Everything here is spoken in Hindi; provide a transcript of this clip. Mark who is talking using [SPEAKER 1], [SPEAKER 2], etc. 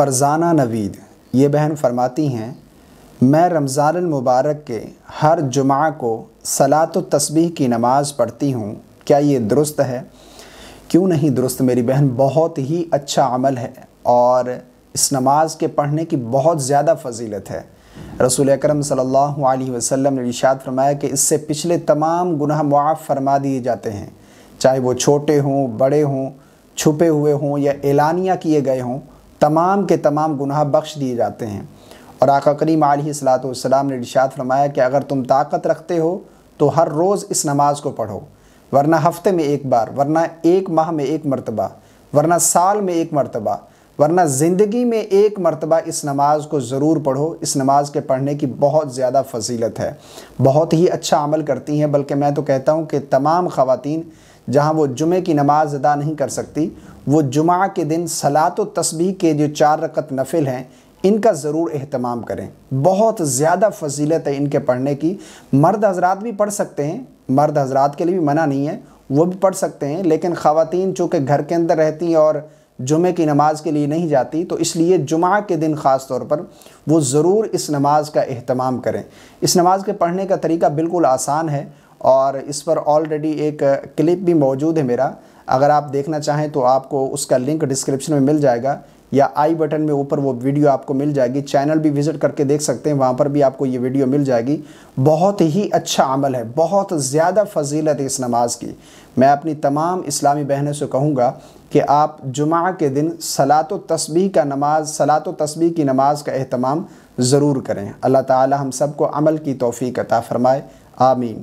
[SPEAKER 1] फ़रजाना नवीद ये बहन फरमाती हैं मैं रमज़ान मुबारक के हर जुमा को सलात तस्बीह की नमाज़ पढ़ती हूँ क्या ये दुरुस्त है क्यों नहीं दुरुस्त मेरी बहन बहुत ही अच्छा अमल है और इस नमाज के पढ़ने की बहुत ज़्यादा फजीलत है रसूल अकरम सल्लल्लाहु अलैहि वसल्लम ने इशाद फरमाया कि इससे पिछले तमाम गुनाह मुआफ़ फरमा दिए जाते हैं चाहे वो छोटे हों बड़े हों छुपे हुए हों या एलानिया किए गए हों तमाम के तमाम गुनाह बख्श दिए जाते हैं और आका करीम सलाम ने निशात फरमाया कि अगर तुम ताकत रखते हो तो हर रोज़ इस नमाज को पढ़ो वरना हफ्ते में एक बार वरना एक माह में एक मरतबा वरना साल में एक मरतबा वरना ज़िंदगी में एक मरतबा इस नमाज को ज़रूर पढ़ो इस नमाज के पढ़ने की बहुत ज़्यादा फजीलत है बहुत ही अच्छा अमल करती हैं बल्कि मैं तो कहता हूँ कि तमाम ख़वातीन जहाँ वो जुमे की नमाज़ अदा नहीं कर सकती वो जुमा के दिन सलात व तस्बी के जो चार रकत नफिल हैं इनका ज़रूर अहतमाम करें बहुत ज़्यादा फजीलत है इनके पढ़ने की मर्द हजरात भी पढ़ सकते हैं मर्द हजरात के लिए भी मना नहीं है वो भी पढ़ सकते हैं लेकिन ख़वातीन चूँकि घर के अंदर रहती हैं और जुमे की नमाज़ के लिए नहीं जाती तो इसलिए जुमा के दिन ख़ास तौर पर वो ज़रूर इस नमाज़ का अहतमाम करें इस नमाज़ के पढ़ने का तरीका बिल्कुल आसान है और इस पर ऑलरेडी एक क्लिप भी मौजूद है मेरा अगर आप देखना चाहें तो आपको उसका लिंक डिस्क्रिप्शन में मिल जाएगा या आई बटन में ऊपर वो वीडियो आपको मिल जाएगी चैनल भी विज़िट करके देख सकते हैं वहाँ पर भी आपको ये वीडियो मिल जाएगी बहुत ही अच्छा अमल है बहुत ज़्यादा फजीलत है इस नमाज की मैं अपनी तमाम इस्लामी बहनों से कहूँगा कि आप जुमा के दिन सलात तस्बी का नमाज सलात तस्बी की नमाज का अहतमाम ज़रूर करें अल्लाह ताली हम सबको अमल की तोफ़ी अता फ़रमाए आमीन